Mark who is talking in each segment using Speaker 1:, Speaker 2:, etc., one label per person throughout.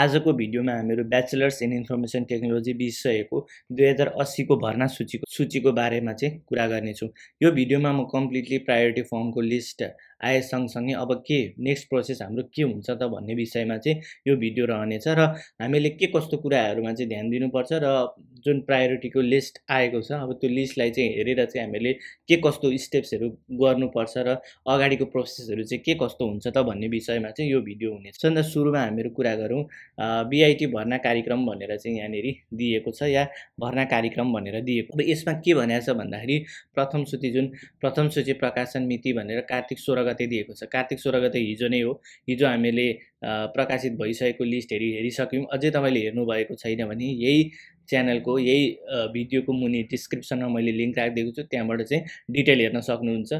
Speaker 1: आजको भिडियोमा हामीहरू ब्याचलर्स इन इन्फर्मेसन टेक्नोलोजी विषयको दुई हजार अस्सीको भर्ना सूचीको सूचीको बारेमा चाहिँ कुरा गर्नेछु यो भिडियोमा म कम्प्लिटली प्रायोरिटी फर्मको लिस्ट आए सँगसँगै अब के नेक्स्ट प्रोसेस हाम्रो के हुन्छ त भन्ने विषयमा चाहिँ यो भिडियो रहनेछ र हामीले के कस्तो कुराहरूमा चाहिँ ध्यान दिनुपर्छ र जुन प्रायोरिटीको लिस्ट आएको छ अब त्यो लिस्टलाई चाहिँ हेरेर चाहिँ हामीले के कस्तो स्टेप्सहरू गर्नुपर्छ र अगाडिको प्रोसेसहरू चाहिँ के कस्तो हुन्छ त भन्ने विषयमा चाहिँ यो भिडियो हुनेछ अन्त सुरुमा हामीहरू कुरा गरौँ बिआइटी भर्ना कार्यक्रम भनेर चाहिँ यहाँनिर दिएको छ या भर्ना कार्यक्रम भनेर दिएको अब यसमा के भनेको छ भन्दाखेरि प्रथम सूची जुन प्रथम सूची प्रकाशन मिति भनेर कार्तिक सोह्र गते दिएको छ कार्तिक सोह्र गते हिजो नै हो हिजो हामीले प्रकाशित भइसकेको लिस्ट हेरि हेरिसक्यौँ अझै तपाईँले हेर्नुभएको छैन भने यही च्यानलको यही भिडियोको मुनि डिस्क्रिप्सनमा मैले लिङ्क राखिदिएको छु त्यहाँबाट चाहिँ डिटेल हेर्न सक्नुहुन्छ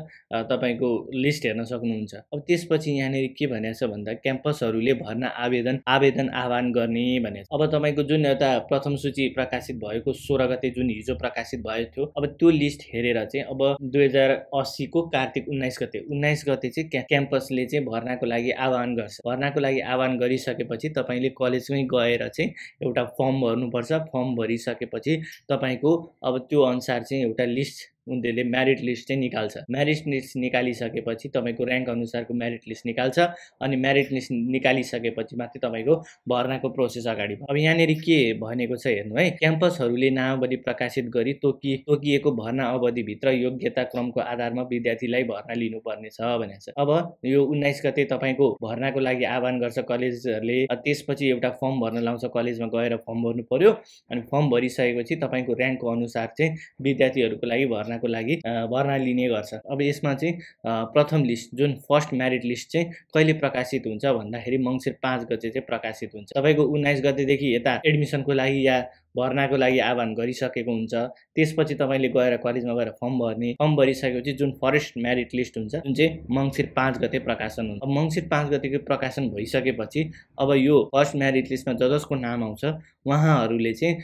Speaker 1: तपाईँको लिस्ट हेर्न सक्नुहुन्छ अब त्यसपछि यहाँनिर के भनेको छ भन्दा क्याम्पसहरूले भर्ना आवेदन आवेदन आह्वान गर्ने भने अब तपाईँको जुन एउटा प्रथम सूची प्रकाशित भएको सोह्र गते जुन हिजो प्रकाशित भएको थियो अब त्यो लिस्ट हेरेर चाहिँ अब दुई हजार अस्सीको कार्तिक उन्नाइस गते उन्नाइस गते चाहिँ क्या क्याम्पसले चाहिँ भर्नाको लागि आह्वान गर्छ भर्नाको लागि आह्वान गरिसकेपछि तपाईँले कलेजमै गएर चाहिँ एउटा फर्म भर्नुपर्छ फर्म भरिसकेपछि तपाईँको अब त्यो अनुसार चाहिँ एउटा लिस्ट उनीहरूले म्यारिट लिस्ट चाहिँ निकाल्छ म्यारिट लिस्ट निकालिसकेपछि तपाईँको ऱ्याङ्क अनुसारको म्यारिट लिस्ट निकाल्छ अनि म्यारिट लिस्ट निकालिसकेपछि मात्रै तपाईँको भर्नाको प्रोसेस अगाडि अब यहाँनिर के भनेको छ हेर्नु है क्याम्पसहरूले नामावली प्रकाशित गरी तोकि तोकिएको भर्ना अवधिभित्र योग्यता क्रमको आधारमा विद्यार्थीलाई भर्ना लिनुपर्नेछ छ भनेको छ अब यो उन्नाइस गते तपाईँको भर्नाको लागि आह्वान गर्छ कलेजहरूले त्यसपछि एउटा फर्म भर्न लाउँछ कलेजमा गएर फर्म भर्नु पर्यो अनि फर्म भरिसकेपछि तपाईँको ऱ्याङ्कको अनुसार चाहिँ विद्यार्थीहरूको लागि भर्ना को लागि भर्ना लिने गर्छ अब यसमा चाहिँ प्रथम लिस्ट जुन फर्स्ट म्यारिट लिस्ट चाहिँ कहिले प्रकाशित हुन्छ भन्दाखेरि मङ्सिर पाँच गते चाहिँ प्रकाशित हुन्छ तपाईँको उन्नाइस गतेदेखि यता एडमिसनको लागि या भर्नाको लागि आह्वान गरिसकेको हुन्छ त्यसपछि तपाईँले गएर कलेजमा गएर फर्म भर्ने फर्म भरिसकेपछि जुन फरेस्ट म्यारिट लिस्ट हुन्छ जुन चाहिँ मङ्सिर पाँच गते प्रकाशन हुन्छ अब मङ्सिर पाँच गतेको प्रकाशन भइसकेपछि अब यो फर्स्ट म्यारिट लिस्टमा ज जसको नाम आउँछ उहाँहरूले चाहिँ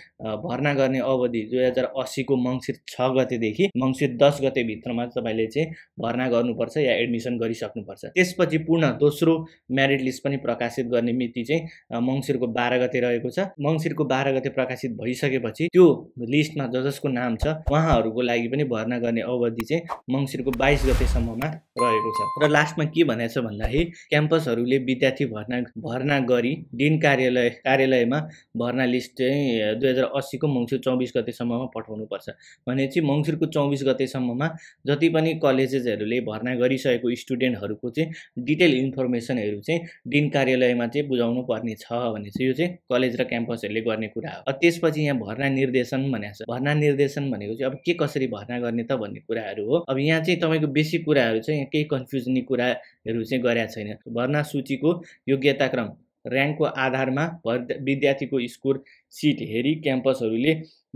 Speaker 1: भर्ना गर्ने अवधि दुई हजार असीको मङ्सिर छ गतेदेखि मङ्सिर दस गते भित्रमा तपाईँले चाहिँ भर्ना गर्नुपर्छ या एडमिसन गरिसक्नुपर्छ त्यसपछि पूर्ण दोस्रो म्यारिट लिस्ट पनि प्रकाशित गर्ने मिति चाहिँ मङ्सिरको बाह्र गते रहेको छ मङ्सिरको बाह्र गते प्रकाशित भइसकेपछि त्यो लिस्टमा ज जसको नाम छ उहाँहरूको लागि पनि भर्ना गर्ने अवधि चाहिँ मङ्सिरको बाइस गतेसम्ममा रहेको छ र लास्टमा के भनेको छ भन्दाखेरि क्याम्पसहरूले विद्यार्थी भर्ना भर्ना गरी डिन कार्यालय कार्यालयमा भर्ना लिस्ट चाहिँ दुई हजार अस्सीको मङ्सिर चौबिस गतेसम्ममा पठाउनुपर्छ भनेपछि मङ्सिरको चौबिस गतेसम्ममा जति पनि कलेजेसहरूले भर्ना गरिसकेको स्टुडेन्टहरूको चाहिँ डिटेल इन्फर्मेसनहरू चाहिँ डिन कार्यालयमा चाहिँ बुझाउनु पर्ने छ भने चाहिँ यो चाहिँ कलेज र क्याम्पसहरूले गर्ने कुरा हो त्यसपछि त्यसपछि यहाँ भर्ना निर्देशन भनेको छ भर्ना निर्देशन भनेको चाहिँ अब के कसरी भर्ना गर्ने त भन्ने कुराहरू हो अब यहाँ चाहिँ तपाईँको बेसी कुराहरू चाहिँ यहाँ केही कन्फ्युजनी कुराहरू चाहिँ गरेका छैन भर्ना सूचीको योग्यताक्रम ऱ्याङ्कको आधारमा भर् विद्यार्थीको स्कोर सिट हेरी क्याम्पसहरूले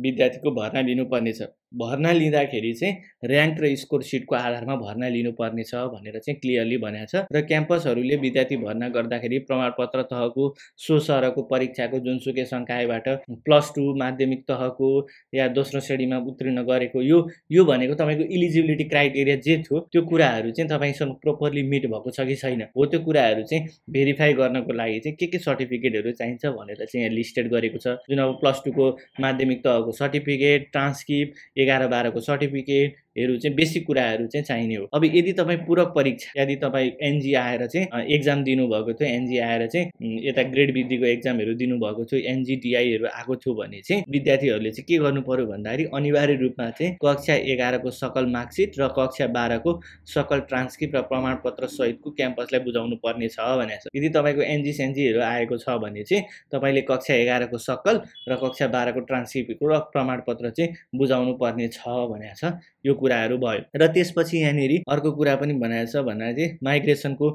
Speaker 1: विद्यार्थीको भर्ना लिनुपर्नेछ भर्ना लिँदाखेरि चाहिँ ऱ्याङ्क र स्कोर सिटको आधारमा भर्ना लिनुपर्नेछ भनेर चाहिँ क्लियरली भनेको छ र क्याम्पसहरूले विद्यार्थी भर्ना गर्दाखेरि प्रमाणपत्र तहको सो सरको परीक्षाको जुनसुकै सङ्कायबाट प्लस टू माध्यमिक तहको या दोस्रो श्रेणीमा उत्तीर्ण गरेको यो यो भनेको तपाईँको इलिजिबिलिटी क्राइटेरिया जे थियो त्यो कुराहरू चाहिँ तपाईँसँग प्रोपरली मिट भएको छ कि छैन हो त्यो कुराहरू चाहिँ भेरिफाई गर्नको लागि चाहिँ के के सर्टिफिकेटहरू चाहिन्छ भनेर चाहिँ यहाँ लिस्टेड गरेको छ जुन अब प्लस टूको माध्यमिक तहको सर्टिफिकेट ट्रान्सक्रिप्ट एघार बाह्रको सर्टिफिकेट हरू चाहिँ बेसी कुराहरू चाहिँ चाहिने हो अब यदि तपाईँ पूरक परीक्षा यदि तपाईँ एनजी आएर चाहिँ एक्जाम दिनुभएको थियो एनजी आएर चाहिँ यता ग्रेड वृद्धिको एक्जामहरू दिनुभएको थियो एनजिटिआईहरू आएको थियो भने चाहिँ विद्यार्थीहरूले चाहिँ के गर्नु पर्यो भन्दाखेरि अनिवार्य रूपमा चाहिँ कक्षा एघारको सकल मार्कसिट र कक्षा बाह्रको सकल ट्रान्सक्रिप्ट र प्रमाणपत्र सहितको क्याम्पसलाई बुझाउनु पर्ने छ भने यदि तपाईँको एनजी सेन्जीहरू आएको छ भने चाहिँ तपाईँले कक्षा एघारको सकल र कक्षा बाह्रको ट्रान्सक्रिप्टको र प्रमाणपत्र चाहिँ बुझाउनु पर्ने छ भने यो कुराहरू भयो र त्यसपछि यहाँनिर अर्को कुरा पनि छ भन्दा चाहिँ माइग्रेसनको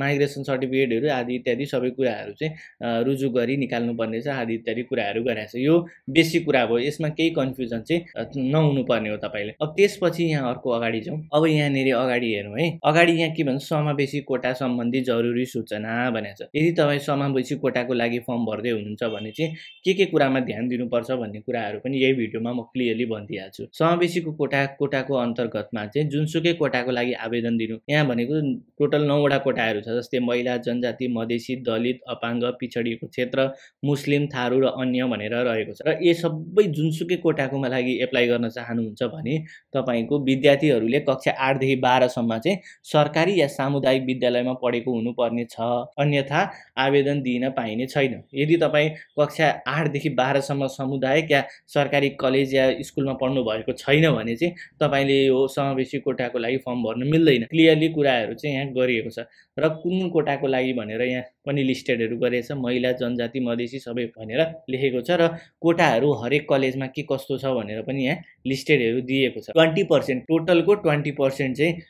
Speaker 1: माइग्रेसन सर्टिफिकेटहरू आदि इत्यादि सबै कुराहरू चाहिँ रुजु गरी निकाल्नुपर्नेछ आदि इत्यादि कुराहरू छ यो बेसी कुरा भयो यसमा केही कन्फ्युजन चाहिँ नहुनुपर्ने हो तपाईँले अब त्यसपछि यहाँ अर्को अगाडि जाउँ अब यहाँनिर अगाडि हेरौँ है अगाडि यहाँ के भन्छ समावेशी कोटा सम्बन्धी जरुरी सूचना भनेको छ यदि तपाईँ समावेशी कोटाको लागि फर्म भर्दै हुनुहुन्छ भने चाहिँ के के कुरामा ध्यान दिनुपर्छ भन्ने कुराहरू पनि यही भिडियोमा म क्लियरली भनिदिइहाल्छु समावेशीको कोटा कोटा कोटाको अन्तर्गतमा चाहिँ जुनसुकै कोटाको लागि आवेदन दिनु यहाँ भनेको टोटल नौवटा कोटाहरू छ जस्तै महिला जनजाति मधेसी दलित अपाङ्ग पिछडिएको क्षेत्र मुस्लिम थारू र अन्य भनेर रहेको छ र यो सबै जुनसुकै कोटाकोमा लागि एप्लाई गर्न चाहनुहुन्छ भने तपाईँको विद्यार्थीहरूले कक्षा आठदेखि बाह्रसम्म चाहिँ सरकारी या सामुदायिक विद्यालयमा पढेको हुनुपर्ने छ अन्यथा आवेदन दिन पाइने छैन यदि तपाईँ कक्षा आठदेखि बाह्रसम्म समुदायिक या सरकारी कलेज या स्कुलमा पढ्नु भएको छैन भने चाहिँ तपाईँले यो समावेशी कोटाको लागि फर्म भर्नु मिल्दैन क्लियरली कुराहरू चाहिँ यहाँ गरिएको छ र कुन कुन कोटाको लागि भनेर यहाँ पनि लिस्टेडहरू गरेछ महिला जनजाति मधेसी सबै भनेर लेखेको छ र कोटाहरू हरेक कलेजमा के कस्तो छ भनेर पनि यहाँ लिस्टेडहरू दिएको छ ट्वेन्टी पर्सेन्ट टोटलको ट्वेन्टी पर्सेन्ट चाहिँ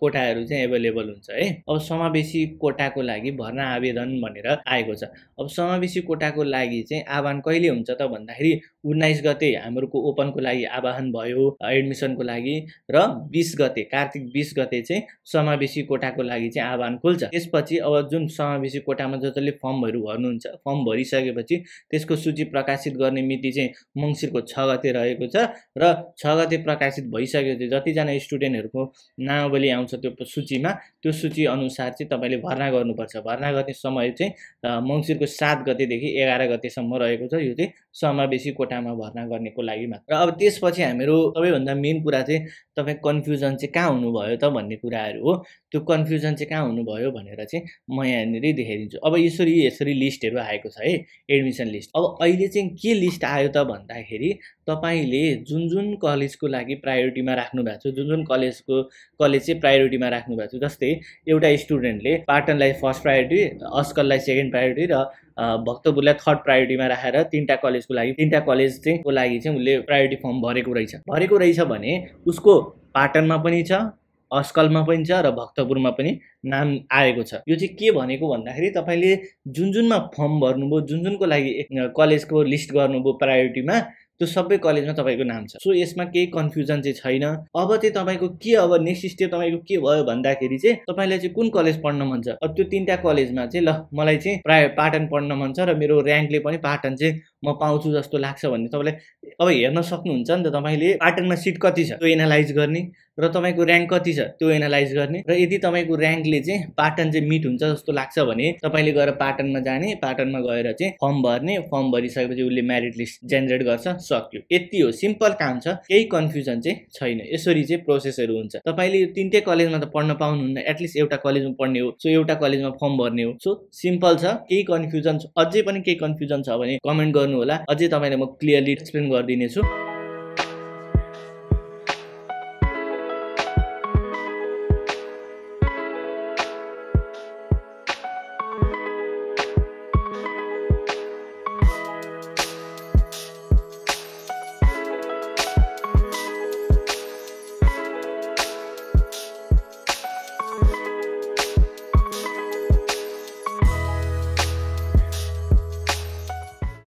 Speaker 1: कोटाहरू चाहिँ एभाइलेबल हुन्छ है अब समावेशी कोटाको लागि भर्ना आवेदन भनेर आएको छ अब समावेशी कोटाको लागि चाहिँ आह्वान कहिले हुन्छ त भन्दाखेरि उन्नाइस गते हाम्रोको ओपनको लागि आह्वान भयो एडमिसनको लागि लागि र बिस गते कार्तिक बिस गते चाहिँ समावेशी कोटाको लागि चाहिँ आह्वान खुल्छ त्यसपछि अब जुन समावेशी कोटामा जसले फर्महरू भर्नुहुन्छ फर्म भरिसकेपछि त्यसको सूची प्रकाशित गर्ने मिति चाहिँ मङ्सिरको छ गते रहेको छ र छ गते प्रकाशित भइसकेपछि जतिजना स्टुडेन्टहरूको नामावली आउँछ त्यो सूचीमा त्यो सूची अनुसार चाहिँ तपाईँले भर्ना गर्नुपर्छ भर्ना गर्ने समय चाहिँ मङ्सिरको सात गतेदेखि एघार गतेसम्म रहेको छ यो चाहिँ समावेशी कोटामा भर्ना गर्नेको लागि मात्र अब त्यसपछि हामीहरू सबैभन्दा मेन कुरा चाहिँ चाहिँ तपाईँ कन्फ्युजन चाहिँ कहाँ हुनुभयो त भन्ने कुराहरू हो त्यो कन्फ्युजन चाहिँ कहाँ हुनुभयो भनेर चाहिँ म यहाँनिर देखाइदिन्छु अब यसरी यसरी लिस्टहरू आएको छ है एडमिसन लिस्ट अब अहिले चाहिँ के लिस्ट आयो त भन्दाखेरि तपाईँले जुन जुन कलेजको लागि प्रायोरिटीमा राख्नु भएको छ जुन जुन कलेजको कलेज चाहिँ प्रायोरिटीमा राख्नु भएको छ जस्तै एउटा स्टुडेन्टले पाटनलाई फर्स्ट प्रायोरिटी अस्कललाई सेकेन्ड प्रायोरिटी र भक्तपुरलाई थर्ड प्रायोरिटीमा राखेर तिनवटा कलेजको लागि तिनवटा कलेज चाहिँ को लागि चाहिँ उसले प्रायोरिटी फर्म भरेको रहेछ भरेको रहेछ भने उसको पाटनमा पनि छ अस्कलमा पनि छ र भक्तपुरमा पनि नाम आएको छ यो चाहिँ के भनेको भन्दाखेरि तपाईँले जुन जुनमा फर्म भर्नुभयो जुन जुनको लागि कलेजको लिस्ट गर्नुभयो प्रायोरिटीमा त्यो सबै कलेजमा तपाईँको नाम छ सो यसमा केही कन्फ्युजन चाहिँ छैन अब चाहिँ तपाईँको के अब नेक्स्ट स्टेप तपाईँको के भयो भन्दाखेरि चाहिँ तपाईँलाई चाहिँ कुन कलेज पढ्न मन छ अब त्यो तिनवटा कलेजमा चाहिँ ल मलाई चाहिँ प्राय पाटन पढ्न मन छ र मेरो ऱ्याङ्कले पनि पाटन चाहिँ म पाउँछु जस्तो लाग्छ भने तपाईँलाई अब हेर्न सक्नुहुन्छ नि त तपाईँले पाटनमा सिट कति छ त्यो एनालाइज गर्ने र तपाईँको ऱ्याङ्क कति छ त्यो एनालाइज गर्ने र यदि तपाईँको ऱ्याङ्कले चाहिँ पाटन चाहिँ मिट हुन्छ जस्तो लाग्छ भने तपाईँले गएर पाटनमा जाने पाटनमा गएर चाहिँ फर्म भर्ने फर्म भरिसकेपछि उसले म्यारिट लिस्ट जेनेरेट गर्छ सक्यो यति हो सिम्पल काम छ केही कन्फ्युजन चाहिँ छैन यसरी चाहिँ प्रोसेसहरू हुन्छ तपाईँले यो तिनटै कलेजमा त पढ्न पाउनुहुन्न एटलिस्ट एउटा कलेजमा पढ्ने हो सो एउटा कलेजमा फर्म भर्ने हो सो सिम्पल छ केही कन्फ्युजन अझै पनि केही कन्फ्युजन छ भने कमेन्ट गर्नु होला अझै तपाईँलाई म क्लियरली एक्सप्लेन गरिदिनेछु